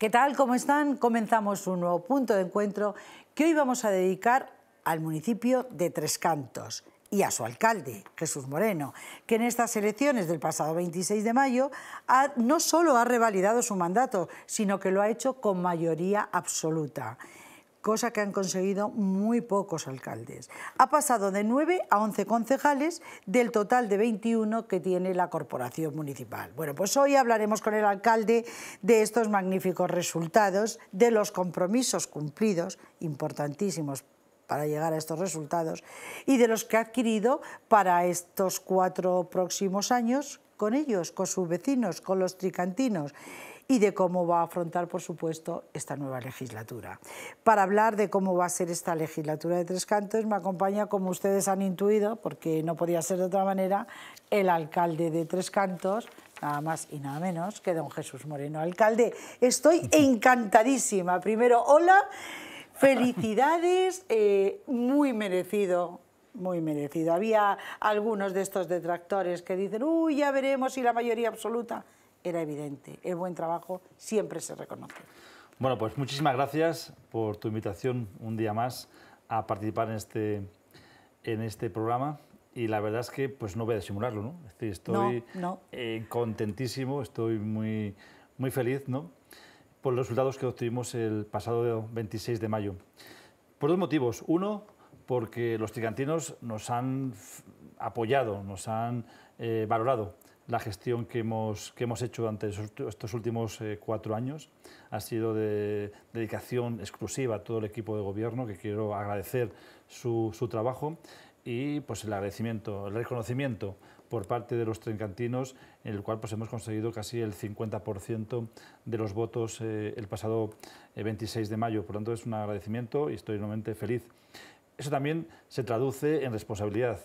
¿Qué tal? ¿Cómo están? Comenzamos un nuevo punto de encuentro que hoy vamos a dedicar al municipio de Tres Cantos y a su alcalde, Jesús Moreno, que en estas elecciones del pasado 26 de mayo no solo ha revalidado su mandato, sino que lo ha hecho con mayoría absoluta cosa que han conseguido muy pocos alcaldes. Ha pasado de 9 a 11 concejales del total de 21 que tiene la corporación municipal. Bueno, pues hoy hablaremos con el alcalde de estos magníficos resultados, de los compromisos cumplidos, importantísimos para llegar a estos resultados, y de los que ha adquirido para estos cuatro próximos años con ellos, con sus vecinos, con los tricantinos y de cómo va a afrontar, por supuesto, esta nueva legislatura. Para hablar de cómo va a ser esta legislatura de Tres Cantos, me acompaña, como ustedes han intuido, porque no podía ser de otra manera, el alcalde de Tres Cantos, nada más y nada menos que don Jesús Moreno. Alcalde, estoy encantadísima. Primero, hola, felicidades, eh, muy merecido muy merecido. Había algunos de estos detractores que dicen, uy, ya veremos si la mayoría absoluta era evidente. El buen trabajo siempre se reconoce. Bueno, pues muchísimas gracias por tu invitación un día más a participar en este, en este programa. Y la verdad es que pues no voy a disimularlo, ¿no? Estoy, eh, contentísimo, estoy muy, muy feliz, ¿no? Por los resultados que obtuvimos el pasado 26 de mayo. Por dos motivos. Uno, porque los tricantinos nos han apoyado, nos han eh, valorado la gestión que hemos, que hemos hecho durante estos últimos eh, cuatro años ha sido de dedicación exclusiva a todo el equipo de gobierno, que quiero agradecer su, trabajo y pues el agradecimiento, el reconocimiento por parte de los trencantinos, en el cual pues hemos conseguido casi el 50% de los votos eh, el pasado 26 eh, de mayo. Por lo tanto, es un agradecimiento y estoy realmente feliz. Eso también se traduce en responsabilidad.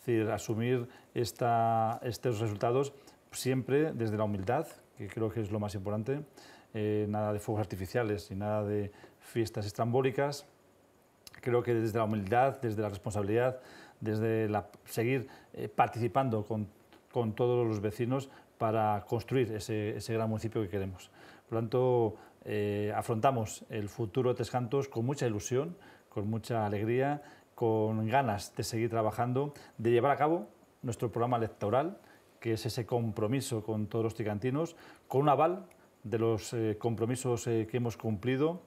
Es decir, asumir estos resultados siempre desde la humildad, que creo que es lo más importante, eh, nada de fuegos artificiales y nada de fiestas estrambólicas. Creo que desde la humildad, desde la responsabilidad, desde la, seguir eh, participando con, todos los vecinos para construir ese, gran municipio que queremos. Por lo tanto, eh, afrontamos el futuro de Tres Cantos con mucha ilusión, con mucha alegría con ganas de seguir trabajando, de llevar a cabo nuestro programa electoral, que es ese compromiso con todos los tricantinos... con un aval de los eh, compromisos eh, que hemos cumplido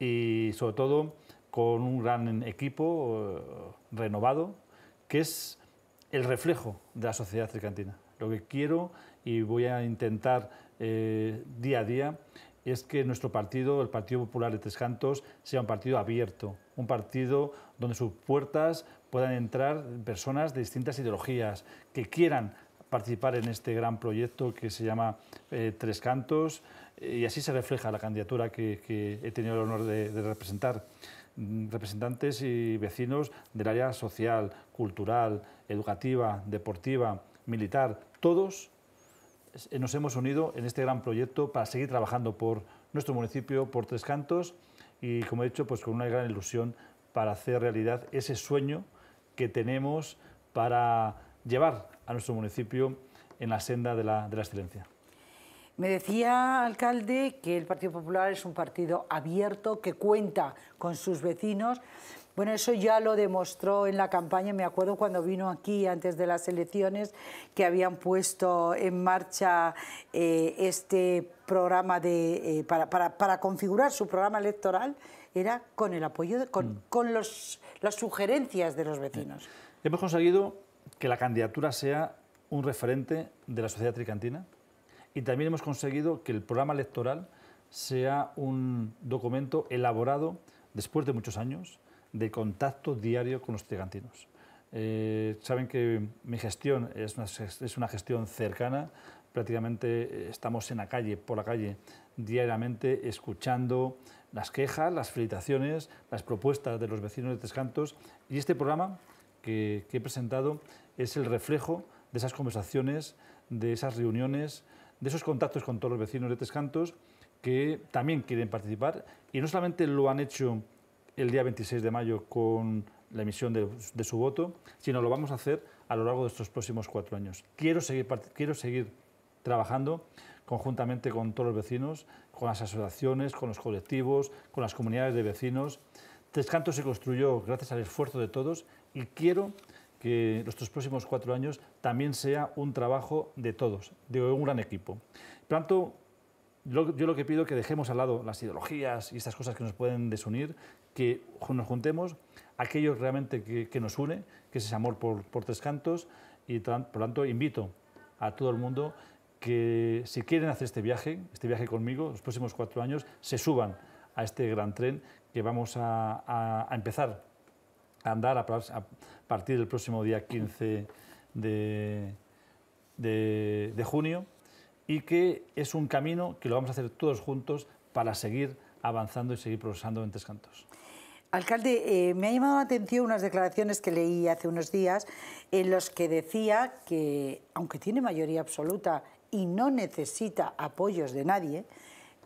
y sobre todo con un gran equipo eh, renovado, que es el reflejo de la sociedad tricantina. Lo que quiero y voy a intentar día a día es que nuestro partido, el Partido Popular de Tres Cantos, sea un partido abierto, un partido donde sus puertas puedan entrar personas de distintas ideologías que quieran participar en este gran proyecto que se llama eh, Tres Cantos eh, y así se refleja la candidatura que, he tenido el honor de representar mm, representantes y vecinos del área social, cultural, educativa, deportiva, militar, todos eh, nos hemos unido en este gran proyecto para seguir trabajando por nuestro municipio, por Tres Cantos, y como he dicho, pues con una gran ilusión para hacer realidad ese sueño que tenemos para llevar a nuestro municipio en la senda de la, de la excelencia. Me decía, alcalde, que el Partido Popular es un partido abierto que cuenta con sus vecinos. Bueno, eso ya lo demostró en la campaña, me acuerdo cuando vino aquí antes de las elecciones, que habían puesto en marcha eh, este programa de, eh, para, configurar su programa electoral, era con el apoyo, con, mm. las sugerencias de los vecinos. Eh, hemos conseguido que la candidatura sea un referente de la sociedad tricantina y también hemos conseguido que el programa electoral sea un documento elaborado después de muchos años de contacto diario con los trigantinos. Eh, saben que mi gestión es una, es una gestión cercana, prácticamente eh, estamos en la calle, por la calle, diariamente escuchando las quejas, las felicitaciones, las propuestas de los vecinos de Tres Cantos y este programa que, que he presentado es el reflejo de esas conversaciones, de esas reuniones, de esos contactos con todos los vecinos de Tres Cantos que también quieren participar y no solamente lo han hecho el día 26 de mayo con la emisión de, su voto, sino lo vamos a hacer a lo largo de estos próximos cuatro años. Quiero seguir, quiero seguir trabajando conjuntamente con todos los vecinos, con las asociaciones, con los colectivos, con las comunidades de vecinos. Tres Cantos se construyó gracias al esfuerzo de todos y quiero que nuestros próximos cuatro años también sea un trabajo de todos, de un gran equipo. Yo, lo que pido es que dejemos al lado las ideologías y estas cosas que nos pueden desunir, que nos juntemos aquello realmente que, nos une, que es ese amor por, por Tres Cantos, y por lo tanto invito a todo el mundo que si quieren hacer este viaje, este viaje conmigo, los próximos cuatro años, se suban a este gran tren que vamos a, empezar a andar a, partir del próximo día 15 de, de junio y que es un camino que lo vamos a hacer todos juntos para seguir avanzando y seguir progresando en Tres Cantos. Alcalde, eh, me ha llamado la atención unas declaraciones que leí hace unos días en los que decía que, aunque tiene mayoría absoluta y no necesita apoyos de nadie,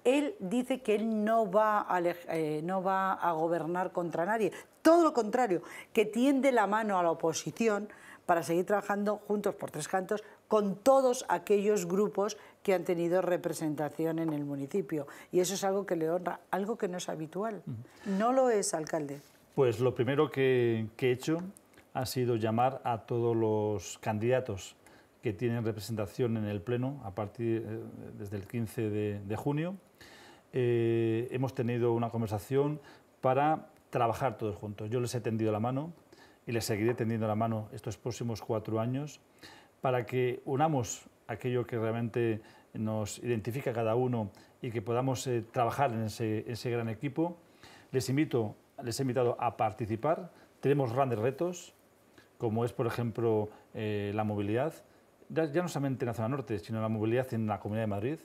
él dice que él no va eh, no va a gobernar contra nadie. Todo lo contrario, que tiende la mano a la oposición para seguir trabajando juntos por tres cantos con todos aquellos grupos que han tenido representación en el municipio. Y eso es algo que le honra, algo que no es habitual. No lo es, alcalde. Pues lo primero que, he hecho ha sido llamar a todos los candidatos que tienen representación en el Pleno a partir eh, desde el 15 de, junio. Eh, hemos tenido una conversación para trabajar todos juntos. Yo les he tendido la mano y les seguiré tendiendo la mano estos próximos cuatro años para que unamos aquello que realmente nos identifica cada uno y que podamos eh, trabajar en ese, gran equipo. Les invito, les he invitado a participar. Tenemos grandes retos, como es, por ejemplo, eh, la movilidad, ya, ya, no solamente en la zona norte, sino la movilidad en la Comunidad de Madrid.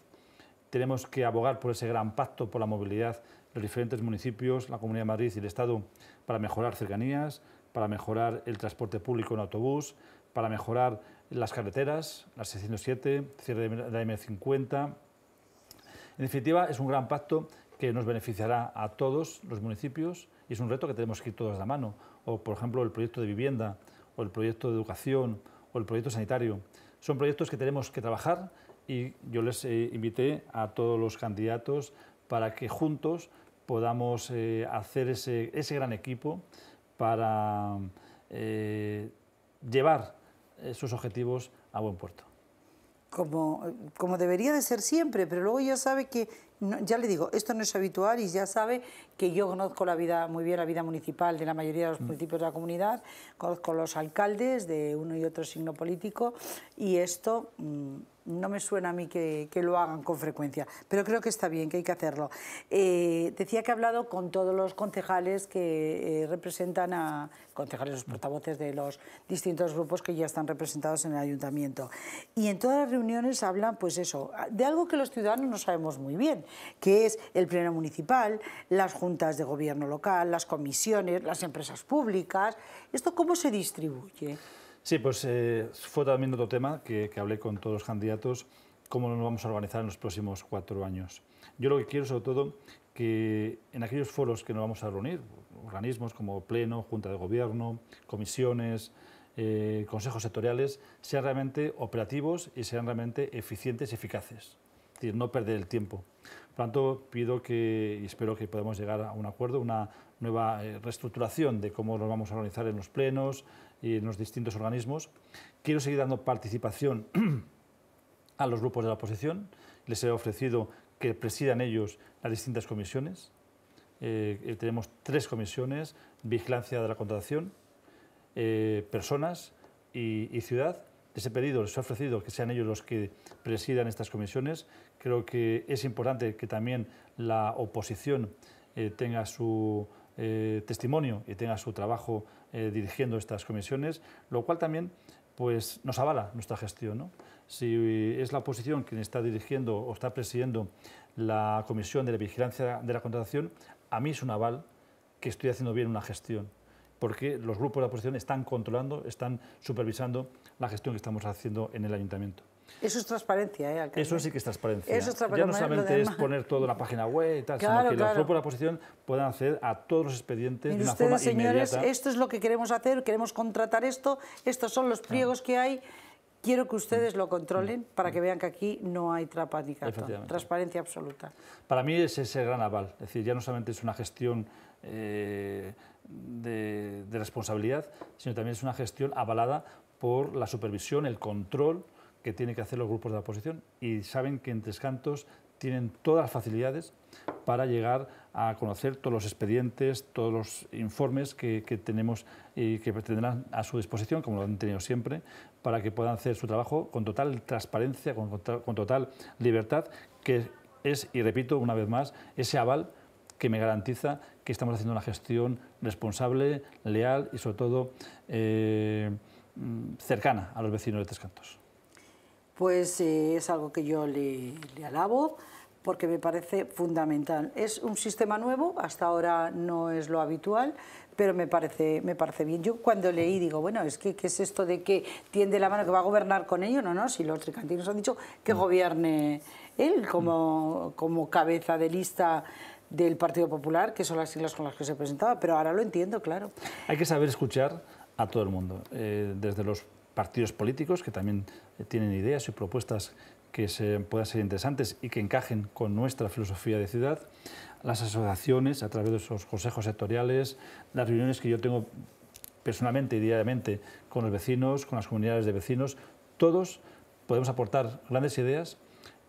Tenemos que abogar por ese gran pacto por la movilidad, los diferentes municipios, la Comunidad de Madrid y el Estado, para mejorar cercanías, para mejorar el transporte público en autobús, para mejorar las carreteras, la 607, cierre de la M50. En definitiva, es un gran pacto que nos beneficiará a todos los municipios y es un reto que tenemos que ir todos de la mano. O, por ejemplo, el proyecto de vivienda, o el proyecto de educación, o el proyecto sanitario. Son proyectos que tenemos que trabajar y yo les eh, invité a todos los candidatos para que juntos podamos eh, hacer ese, gran equipo para eh, llevar sus objetivos a buen puerto. Como, como debería de ser siempre, pero luego ya sabe que, ya le digo, esto no es habitual y ya sabe que yo conozco la vida muy bien, la vida municipal de la mayoría de los mm. municipios de la comunidad, conozco los alcaldes de uno y otro signo político y esto... Mm, no me suena a mí que, lo hagan con frecuencia, pero creo que está bien, que hay que hacerlo. Eh, decía que he hablado con todos los concejales que eh, representan a concejales, los portavoces de los distintos grupos que ya están representados en el ayuntamiento. Y en todas las reuniones hablan, pues eso, de algo que los ciudadanos no sabemos muy bien, que es el pleno municipal, las juntas de gobierno local, las comisiones, las empresas públicas. ¿Esto cómo se distribuye? Sí, pues eh, fue también otro tema que, hablé con todos los candidatos, cómo nos vamos a organizar en los próximos cuatro años. Yo lo que quiero sobre todo que en aquellos foros que nos vamos a reunir, organismos como Pleno, Junta de Gobierno, comisiones, eh, consejos sectoriales, sean realmente operativos y sean realmente eficientes y eficaces. Es decir, no perder el tiempo. Por lo tanto, pido que, y espero que podamos llegar a un acuerdo, una nueva eh, reestructuración de cómo nos vamos a organizar en los plenos, y eh, en los distintos organismos. Quiero seguir dando participación a los grupos de la oposición. Les he ofrecido que presidan ellos las distintas comisiones. Eh, eh, tenemos tres comisiones, vigilancia de la contratación, personas y, ciudad. Les he pedido, les he ofrecido que sean ellos los que presidan estas comisiones. Creo que es importante que también la oposición tenga su, eh, testimonio y tenga su trabajo eh, dirigiendo estas comisiones, lo cual también pues, nos avala nuestra gestión. Si es la oposición quien está dirigiendo o está presidiendo la comisión de la vigilancia de la contratación, a mí es un aval que estoy haciendo bien una gestión porque los grupos de la oposición están controlando, están supervisando la gestión que estamos haciendo en el ayuntamiento. Eso es transparencia, ¿eh, Eso sí que es transparencia. Ya no solamente es poner toda la página web y tal, sino que los grupos de la oposición puedan acceder a todos los expedientes de una ustedes, señores, esto es lo que queremos hacer, queremos contratar esto, estos son los pliegos que hay. Quiero que ustedes mm. lo controlen mm. para que mm. vean que aquí no hay trapa ni cartón. Transparencia absoluta. Para mí es ese gran aval. Es decir, ya no solamente es una gestión eh, de responsabilidad, sino también es una gestión avalada por la supervisión, el control que tienen que hacer los grupos de la oposición y saben que en Tres Cantos tienen todas las facilidades para llegar a conocer todos los expedientes, todos los informes que, tenemos y que tendrán a su disposición, como lo han tenido siempre, para que puedan hacer su trabajo con total transparencia, con, total libertad, que es, y repito una vez más, ese aval que me garantiza que estamos haciendo una gestión responsable, leal y sobre todo eh, mm, cercana a los vecinos de Tres Cantos pues eh, es algo que yo le, alabo porque me parece fundamental. Es un sistema nuevo, hasta ahora no es lo habitual, pero me parece, me parece bien. Yo cuando leí digo, bueno, es que ¿qué es esto de que tiende la mano que va a gobernar con ello? No, no, si los tricantinos han dicho que mm. gobierne él como, como cabeza de lista del Partido Popular, que son las siglas con las que se presentaba, pero ahora lo entiendo, claro. Hay que saber escuchar a todo el mundo, eh, desde los partidos políticos, que también eh, tienen ideas y propuestas que se, puedan ser interesantes y que encajen con nuestra filosofía de ciudad, las asociaciones a través de esos consejos sectoriales, las reuniones que yo tengo personalmente y diariamente con los vecinos, con las comunidades de vecinos, todos podemos aportar grandes ideas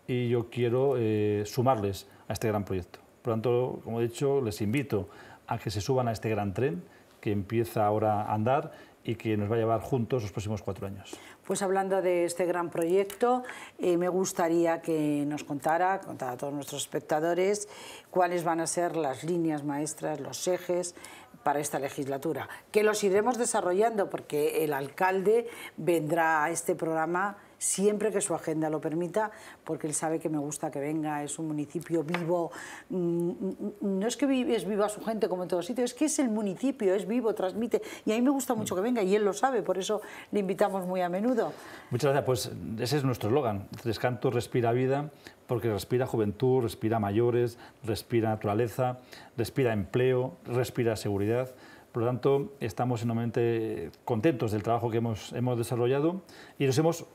y yo quiero eh, sumarles a este gran proyecto. Por lo tanto, como he dicho, les invito a que se suban a este gran tren que empieza ahora a andar y que nos va a llevar juntos los próximos cuatro años. Pues hablando de este gran proyecto, eh, me gustaría que nos contara, contara a todos nuestros espectadores, cuáles van a ser las líneas maestras, los ejes para esta legislatura, que los iremos desarrollando porque el alcalde vendrá a este programa siempre que su agenda lo permita, porque él sabe que me gusta que venga, es un municipio vivo, mm, mm, no es que es viva su gente como en todos sitios es que es el municipio, es vivo, transmite, y a mí me gusta mucho que venga, y él lo sabe, por eso le invitamos muy a menudo. Muchas gracias, pues ese es nuestro eslogan, Descanto Respira Vida, porque respira juventud, respira mayores, respira naturaleza, respira empleo, respira seguridad. Por lo tanto, estamos enormemente contentos del trabajo que hemos, hemos desarrollado y nos hemos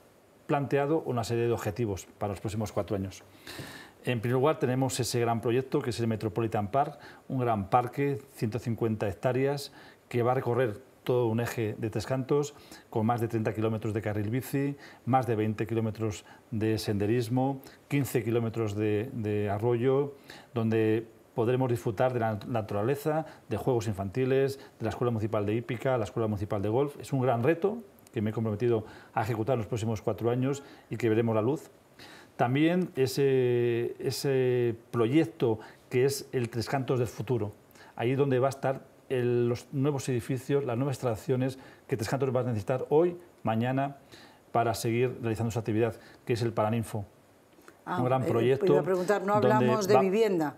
planteado una serie de objetivos para los próximos cuatro años. En primer lugar, tenemos ese gran proyecto que es el Metropolitan Park, un gran parque, 150 hectáreas, que va a recorrer todo un eje de tres cantos, con más de 30 kilómetros de carril bici, más de 20 kilómetros de senderismo, 15 kilómetros de, arroyo, donde podremos disfrutar de la naturaleza, de juegos infantiles, de la Escuela Municipal de Hípica, la Escuela Municipal de Golf. Es un gran reto, que me he comprometido a ejecutar en los próximos cuatro años y que veremos la luz. También ese, ese proyecto que es el Tres Cantos del Futuro, ahí donde va a estar los nuevos edificios, las nuevas instalaciones que Tres Cantos va a necesitar hoy, mañana, para seguir realizando su actividad, que es el Paraninfo. Ah, un gran eh, proyecto. Pues preguntar, no hablamos de vivienda.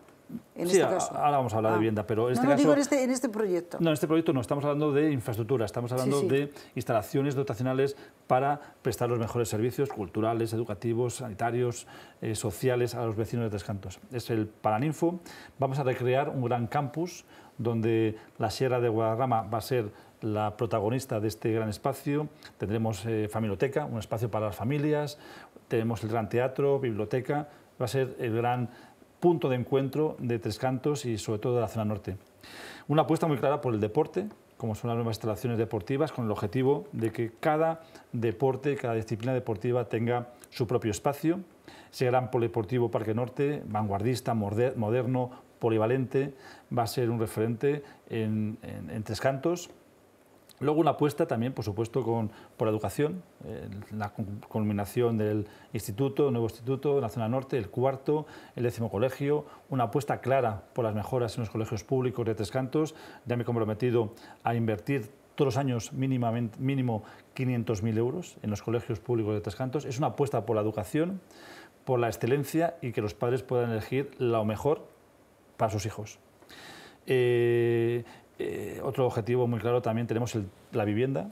Este ahora vamos a hablar de ah. vivienda, pero este en este en este, proyecto. No, en este proyecto no, estamos hablando de infraestructura, estamos hablando de instalaciones dotacionales para prestar los mejores servicios culturales, educativos, sanitarios, eh, sociales a los vecinos de Tres Cantos. Es el Paraninfo, vamos a recrear un gran campus donde la Sierra de Guadarrama va a ser la protagonista de este gran espacio. Tendremos eh, Familoteca, un espacio para las familias, tenemos el gran teatro, biblioteca, va a ser el gran punto de encuentro de Tres Cantos y sobre todo de la zona norte. Una apuesta muy clara por el deporte, como son las nuevas instalaciones deportivas, con el objetivo de que cada deporte, cada disciplina deportiva tenga su propio espacio. Ese gran polideportivo Parque Norte, vanguardista, moderno, polivalente, va a ser un referente en Tres Cantos Luego una apuesta también, por supuesto, con, por la educación, eh, la culminación del instituto, nuevo instituto en la zona norte, el cuarto, el décimo colegio, una apuesta clara por las mejoras en los colegios públicos de Tres Cantos. Ya me he comprometido a invertir todos los años mínimamente, mínimo 500.000 euros en los colegios públicos de Tres Cantos. Es una apuesta por la educación, por la excelencia y que los padres puedan elegir lo mejor para sus hijos. Eh, eh, otro objetivo muy claro también tenemos la vivienda.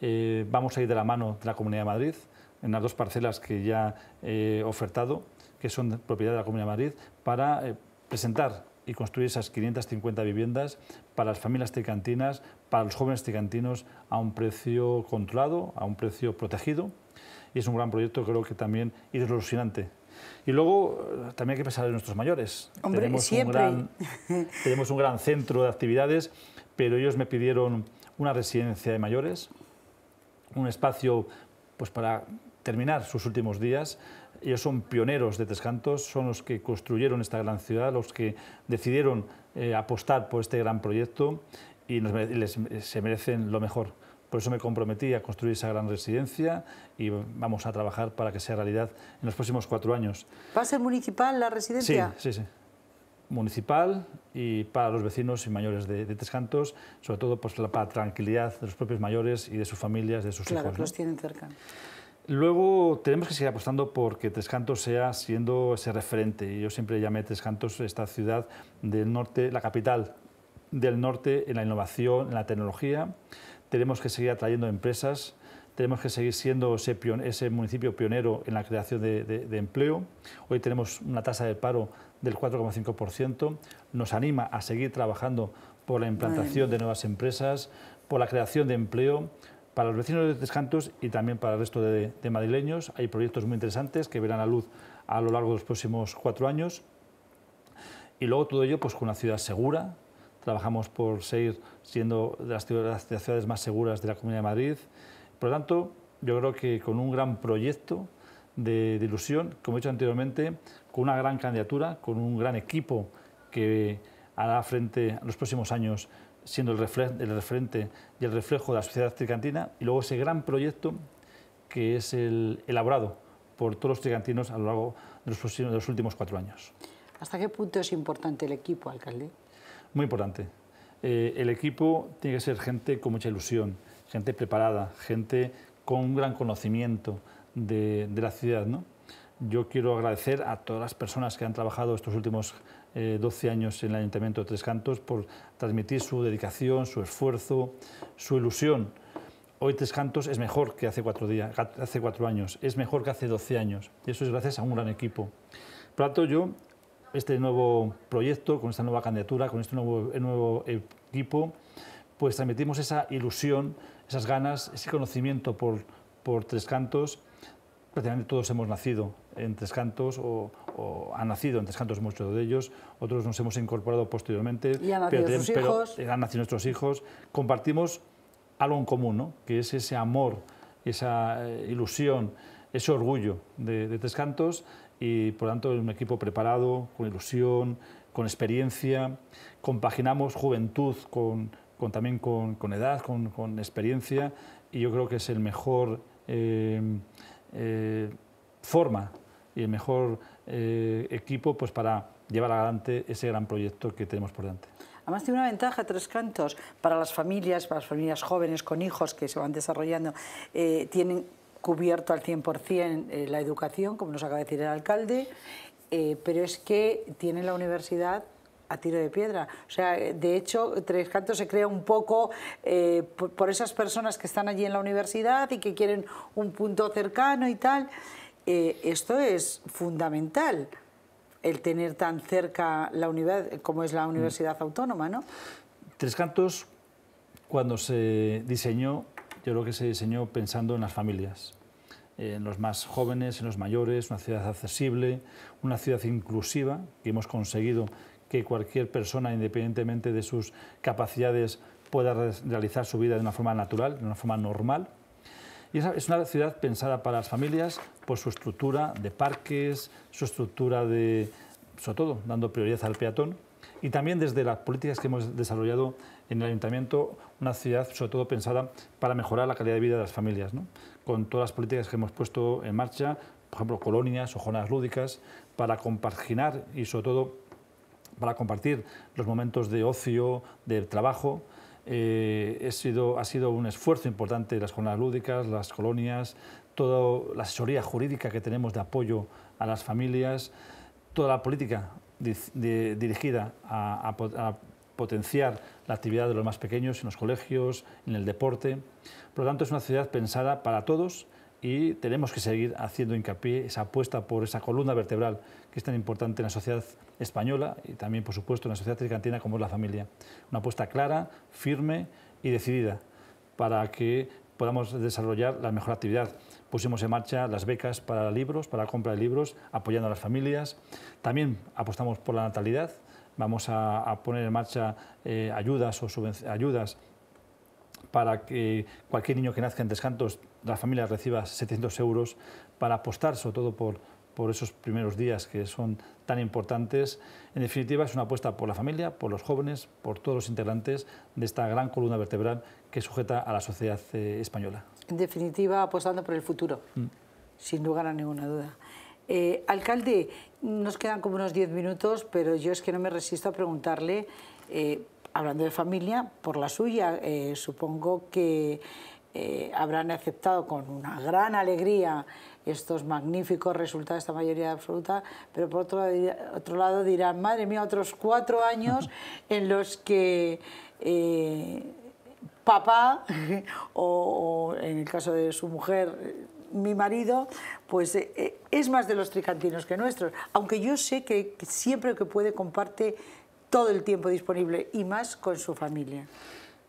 Eh, vamos a ir de la mano de la Comunidad de Madrid en las dos parcelas que ya he ofertado, que son propiedad de la Comunidad de Madrid, para eh, presentar y construir esas 550 viviendas para las familias ticantinas, para los jóvenes ticantinos a un precio controlado, a un precio protegido. Y es un gran proyecto, creo que también ilusionante y luego eh, también hay que pensar en nuestros mayores. tenemos Un gran, tenemos un gran centro de actividades, pero ellos me pidieron una residencia de mayores, un espacio pues, para terminar sus últimos días. Ellos son pioneros de Tres Cantos, son los que construyeron esta gran ciudad, los que decidieron eh, apostar por este gran proyecto y eh, se merecen lo mejor. Por eso me comprometí a construir esa gran residencia y vamos a trabajar para que sea realidad en los próximos cuatro años. ¿Va a ser municipal la residencia? Sí, sí, sí municipal y para los vecinos y mayores de, Tres Cantos, sobre todo pues, la, tranquilidad de los propios mayores y de sus familias, de sus hijos. Claro, los tienen cerca. Luego tenemos que seguir apostando por que Tres Cantos sea siendo ese referente. Yo siempre llamé Tres Cantos esta ciudad del norte, la capital del norte en la innovación, en la tecnología, tenemos que seguir atrayendo empresas, tenemos que seguir siendo ese, ese municipio pionero en la creación de, empleo. Hoy tenemos una tasa de paro del 4,5%, nos anima a seguir trabajando por la implantación de nuevas empresas, por la creación de empleo. Para los vecinos de Tres y también para el resto de, madrileños hay proyectos muy interesantes que verán a luz a lo largo de los próximos cuatro años. Y luego todo ello pues, con una ciudad segura. Trabajamos por seguir siendo de las, ciudades más seguras de la Comunidad de Madrid. Por lo tanto, yo creo que con un gran proyecto de, ilusión, como he dicho anteriormente, con una gran candidatura, con un gran equipo que hará frente a los próximos años siendo el, referente y el reflejo de la sociedad tricantina, y luego ese gran proyecto que es el elaborado por todos los tricantinos a lo largo de los últimos cuatro años. ¿Hasta qué punto es importante el equipo, alcalde? Muy importante. Eh, el equipo tiene que ser gente con mucha ilusión, gente preparada, gente con un gran conocimiento de, la ciudad. ¿no? Yo quiero agradecer a todas las personas que han trabajado estos últimos 12 eh, años en el Ayuntamiento de Tres Cantos por transmitir su dedicación, su esfuerzo, su ilusión. Hoy Tres Cantos es mejor que hace cuatro, días, hace cuatro años, es mejor que hace 12 años. Y eso es gracias a un gran equipo este nuevo proyecto, con esta nueva candidatura, con este nuevo, nuevo equipo, pues transmitimos esa ilusión, esas ganas, ese conocimiento por, por Tres Cantos. Prácticamente todos hemos nacido en Tres Cantos o, han nacido en Tres Cantos muchos de ellos, otros nos hemos incorporado posteriormente. Y pero, sus hijos. Eh, han nacido nuestros hijos. Compartimos algo en común, ¿no? que es ese amor, esa eh, ilusión, ese orgullo de, de Tres Cantos y por lo tanto es un equipo preparado, con ilusión, con experiencia. Compaginamos juventud con, también con, con edad, con, con, experiencia y yo creo que es el mejor eh, eh, forma y el mejor eh, equipo pues, para llevar adelante ese gran proyecto que tenemos por delante. Además tiene una ventaja, Tres Cantos, para las familias, para las familias jóvenes con hijos que se van desarrollando, tienen cubierto al 100% eh, la educación, como nos acaba de decir el alcalde, eh, pero es que tiene la universidad a tiro de piedra. O sea, eh, de hecho, Tres Cantos se crea un poco por, esas personas que están allí en la universidad y que quieren un punto cercano y tal. esto es fundamental, el tener tan cerca la universidad como es la mm. Universidad Autónoma, ¿no? Tres Cantos, cuando se diseñó, yo creo que se diseñó pensando en las familias en los más jóvenes, en los mayores, una ciudad accesible, una ciudad inclusiva, que hemos conseguido que cualquier persona, independientemente de sus capacidades, pueda realizar su vida de una forma natural, de una forma normal. Y es una ciudad pensada para las familias por su estructura de parques, su estructura de, sobre todo, dando prioridad al peatón, y también desde las políticas que hemos desarrollado en el ayuntamiento una ciudad sobre todo pensada para mejorar la calidad de vida de las familias, con todas las políticas que hemos puesto en marcha, por ejemplo, colonias o jornadas lúdicas, para compaginar y sobre todo para compartir los momentos de ocio, de trabajo. Eh, sido, ha sido un esfuerzo importante las jornadas lúdicas, las colonias, toda la asesoría jurídica que tenemos de apoyo a las familias, toda la política dirigida a, a, a potenciar la actividad de los más pequeños en los colegios, en el deporte. Por lo tanto, es una ciudad pensada para todos y tenemos que seguir haciendo hincapié esa apuesta por esa columna vertebral que es tan importante en la sociedad española y también, por supuesto, en la sociedad tricantina como es la familia. Una apuesta clara, firme y decidida para que podamos desarrollar la mejor actividad. Pusimos en marcha las becas para libros, para la compra de libros, apoyando a las familias. También apostamos por la natalidad, vamos a, poner en marcha eh, ayudas o ayudas para que cualquier niño que nazca en Descantos, la familia reciba 700 euros para apostar sobre todo por, por esos primeros días que son tan importantes. En definitiva, es una apuesta por la familia, por los jóvenes, por todos los integrantes de esta gran columna vertebral que sujeta a la sociedad eh, española. En definitiva, apostando por el futuro, mm. sin lugar a ninguna duda. Eh, alcalde, nos quedan como unos 10 minutos, pero yo es que no me resisto a preguntarle, eh, hablando de familia, por la suya, eh, supongo que habrán aceptado con una gran alegría estos magníficos resultados, esta mayoría absoluta, pero por otro, lado dirán, madre mía, otros cuatro años en los que papá, o en el caso de su mujer, mi marido pues eh, eh, es más de los tricantinos que nuestros, aunque yo sé que, siempre que puede comparte todo el tiempo disponible y más con su familia.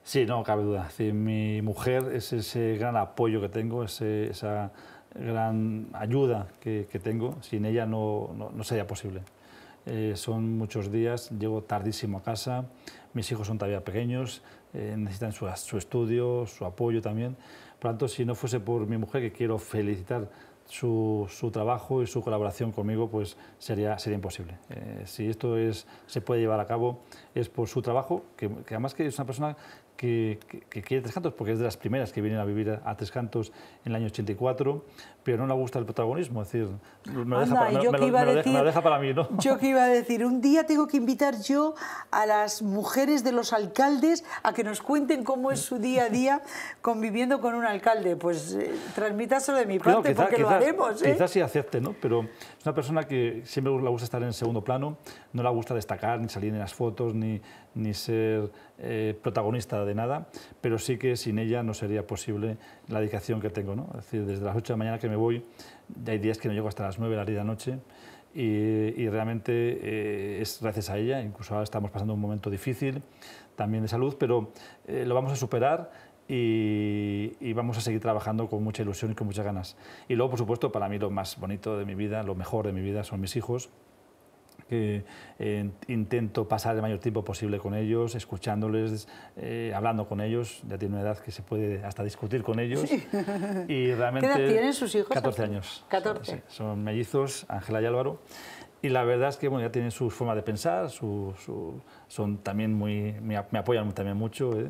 Sí, no, cabe duda. mi mujer es ese gran apoyo que tengo, ese, esa gran ayuda que, tengo. Sin ella no, sería posible. Eh, son muchos días, llego tardísimo a casa, mis hijos son todavía pequeños, necesitan su, estudio, su apoyo también. Por lo tanto, si no fuese por mi mujer, que quiero felicitar su, su, trabajo y su colaboración conmigo, pues sería, sería imposible. Eh, si esto es, se puede llevar a cabo, es por su trabajo, que, además que es una persona que, quiere Tres Cantos, porque es de las primeras que vienen a vivir a, a Tres Cantos en el año 84, pero no le gusta el protagonismo. Es decir, me deja para mí, Yo que iba a decir, un día tengo que invitar yo a las mujeres de los alcaldes a que nos cuenten cómo es su día a día conviviendo con un alcalde. Pues eh, transmítaselo de mi parte, porque lo haremos. ¿eh? Quizás sí acepte, ¿no? Pero es una persona que siempre le gusta estar en segundo plano, no le gusta destacar, ni salir en las fotos, ni, ni ser eh, protagonista de nada, pero sí que sin ella no sería posible la dedicación que tengo, Es decir, desde las 8 de la mañana que me voy, hay días que no llego hasta las 9 de la noche y, realmente eh, es gracias a ella, incluso ahora estamos pasando un momento difícil también de salud, pero eh, lo vamos a superar y, y, vamos a seguir trabajando con mucha ilusión y con muchas ganas. Y luego, por supuesto, para mí lo más bonito de mi vida, lo mejor de mi vida son mis hijos, que eh, intento pasar el mayor tiempo posible con ellos, escuchándoles, eh, hablando con ellos. Ya tiene una edad que se puede hasta discutir con ellos. Y realmente, ¿Qué edad tienen sus hijos? 14 años. 14. son mellizos, Ángela y Álvaro. Y la verdad es que bueno, ya tienen su forma de pensar, son también muy, me, apoyan también mucho. ¿eh?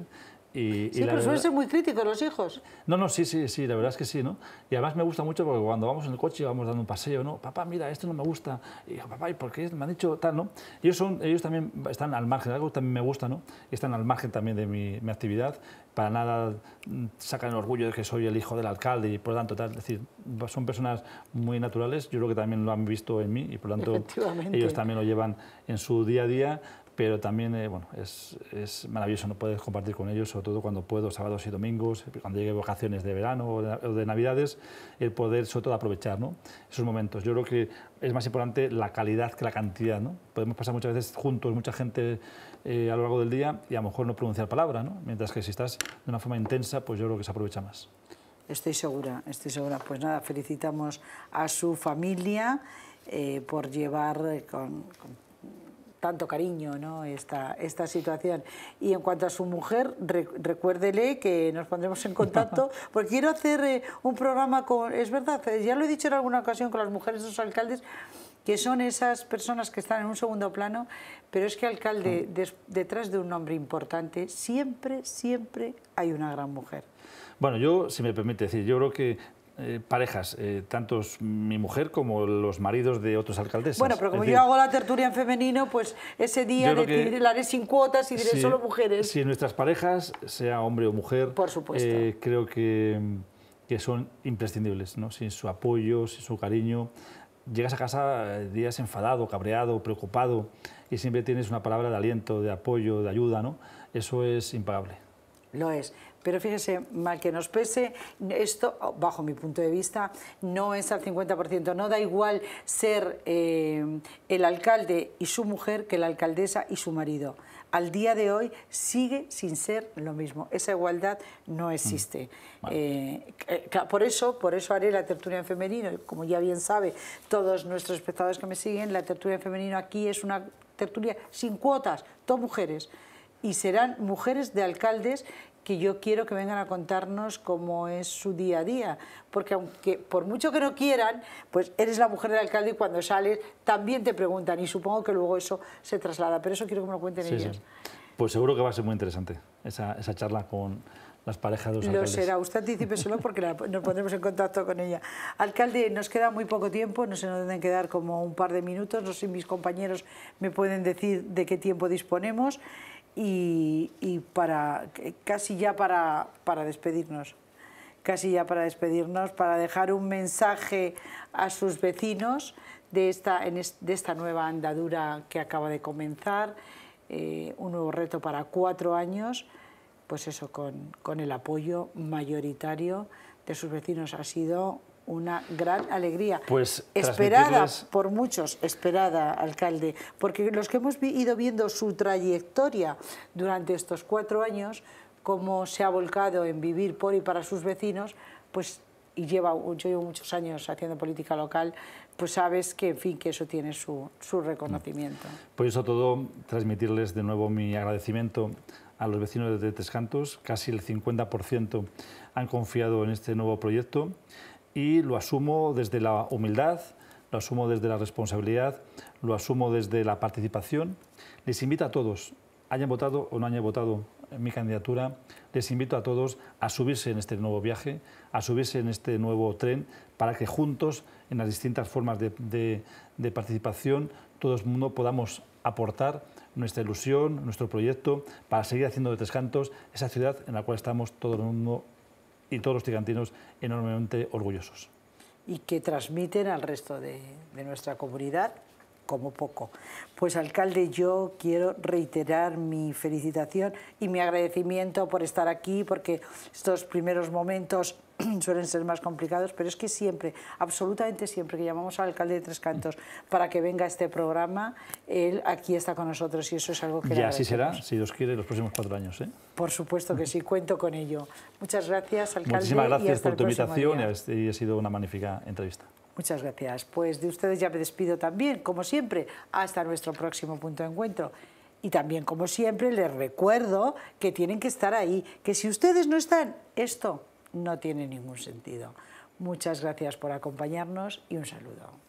sí, pero suelen ser muy críticos los hijos. No, no, sí, sí, sí, la verdad es que sí, ¿no? Y además me gusta mucho porque cuando vamos en el coche y vamos dando un paseo, ¿no? Papá, mira, esto no me gusta. Y yo, papá, ¿y por qué me han dicho tal, no? Ellos, son, ellos también están al margen, algo también me gusta, ¿no? Están al margen también de mi, mi actividad. Para nada mm, sacan el orgullo de que soy el hijo del alcalde y por lo tanto, tal. Es decir, son personas muy naturales. Yo creo que también lo han visto en mí y por lo tanto ellos también lo llevan en su día a día pero también eh, bueno, es, es, maravilloso no puedes compartir con ellos, sobre todo cuando puedo, sábados y domingos, cuando llegue vacaciones de verano o de, Navidades, el poder sobre todo aprovechar ¿no? esos momentos. Yo creo que es más importante la calidad que la cantidad. ¿no? Podemos pasar muchas veces juntos, mucha gente eh, a lo largo del día y a lo mejor no pronunciar palabra, ¿no? mientras que si estás de una forma intensa, pues yo creo que se aprovecha más. Estoy segura, estoy segura. Pues nada, felicitamos a su familia eh, por llevar con, con tanto cariño ¿no? esta, esta situación. Y en cuanto a su mujer, recuérdele que nos pondremos en contacto, porque quiero hacer eh, un programa con... Es verdad, eh, ya lo he dicho en alguna ocasión con las mujeres de los alcaldes, que son esas personas que están en un segundo plano, pero es que alcalde, mm. detrás de un hombre importante, siempre, siempre hay una gran mujer. Bueno, yo, si me permite decir, yo creo que eh, parejas, eh, tanto mi mujer como los maridos de otros alcaldes Bueno, pero como yo hago la tertulia en femenino, pues ese día haré sin cuotas y diré solo mujeres. Si nuestras parejas, sea hombre o mujer, eh, creo que, que, son imprescindibles, ¿no? sin su apoyo, sin su cariño. Llegas a casa días enfadado, cabreado, preocupado y siempre tienes una palabra de aliento, de apoyo, de ayuda, ¿no? Eso es impagable. Lo es. Pero fíjese, mal que nos pese, esto, bajo mi punto de vista, no es al 50%. No da igual ser eh, el alcalde y su mujer que la alcaldesa y su marido al día de hoy sigue sin ser lo mismo. Esa igualdad no mm, existe. Eh, eh, por, eso, por eso haré la tertulia en femenino. Como ya bien sabe todos nuestros espectadores que me siguen, la tertulia en femenino aquí es una tertulia sin cuotas, dos mujeres. Y serán mujeres de alcaldes que yo quiero que vengan a contarnos cómo es su día a día, porque aunque por mucho que no quieran, pues eres la mujer del alcalde y cuando sales también te preguntan y supongo que luego eso se traslada, pero eso quiero que me lo cuenten ellas. ellos. Pues seguro que va a ser muy interesante esa, esa charla con las parejas de los Lo será, usted anticipe solo porque nos pondremos en contacto con ella. Alcalde, nos queda muy poco tiempo, no sé nos deben quedar como un par de minutos, no sé si mis compañeros me pueden decir de qué tiempo disponemos y, para, casi ya para, despedirnos, casi ya para despedirnos, para dejar un mensaje a sus vecinos de esta, de esta nueva andadura que acaba de comenzar, eh, un nuevo reto para cuatro años, pues eso, con, con el apoyo mayoritario de sus vecinos ha sido una gran alegría. Pues esperada por muchos, esperada, alcalde, porque los que hemos ido viendo su trayectoria durante estos cuatro años, cómo se ha volcado en vivir por y para sus vecinos, pues y lleva, yo llevo muchos años haciendo política local, pues sabes que, en fin, que eso tiene su, reconocimiento. Mm. Pues eso todo, transmitirles de nuevo mi agradecimiento a los vecinos de Tres Cantos. Casi el 50% han confiado en este nuevo proyecto y lo asumo desde la humildad, lo asumo desde la responsabilidad, lo asumo desde la participación. Les invito a todos, hayan votado o no hayan votado en mi candidatura, les invito a todos a subirse en este nuevo viaje, a subirse en este nuevo tren, para que juntos, en las distintas formas de, participación, todos podamos aportar nuestra ilusión, nuestro proyecto, para seguir haciendo de Tres Cantos esa ciudad en la cual estamos todo el mundo y todos los ticantinos enormemente orgullosos. Y que transmiten al resto de, de nuestra comunidad como poco. Pues alcalde, yo quiero reiterar mi felicitación y mi agradecimiento por estar aquí, porque estos primeros momentos suelen ser más complicados, pero es que siempre, absolutamente siempre que llamamos al alcalde de Tres Cantos para que venga a este programa, él aquí está con nosotros y eso es algo que... Y así será, si Dios quiere, los próximos cuatro años. ¿eh? Por supuesto que sí, cuento con ello. Muchas gracias, alcalde. Muchísimas gracias por tu invitación y ha sido una magnífica entrevista. Muchas gracias. Pues de ustedes ya me despido también, como siempre, hasta nuestro próximo punto de encuentro. Y también, como siempre, les recuerdo que tienen que estar ahí, que si ustedes no están, esto no tiene ningún sentido. Muchas gracias por acompañarnos y un saludo.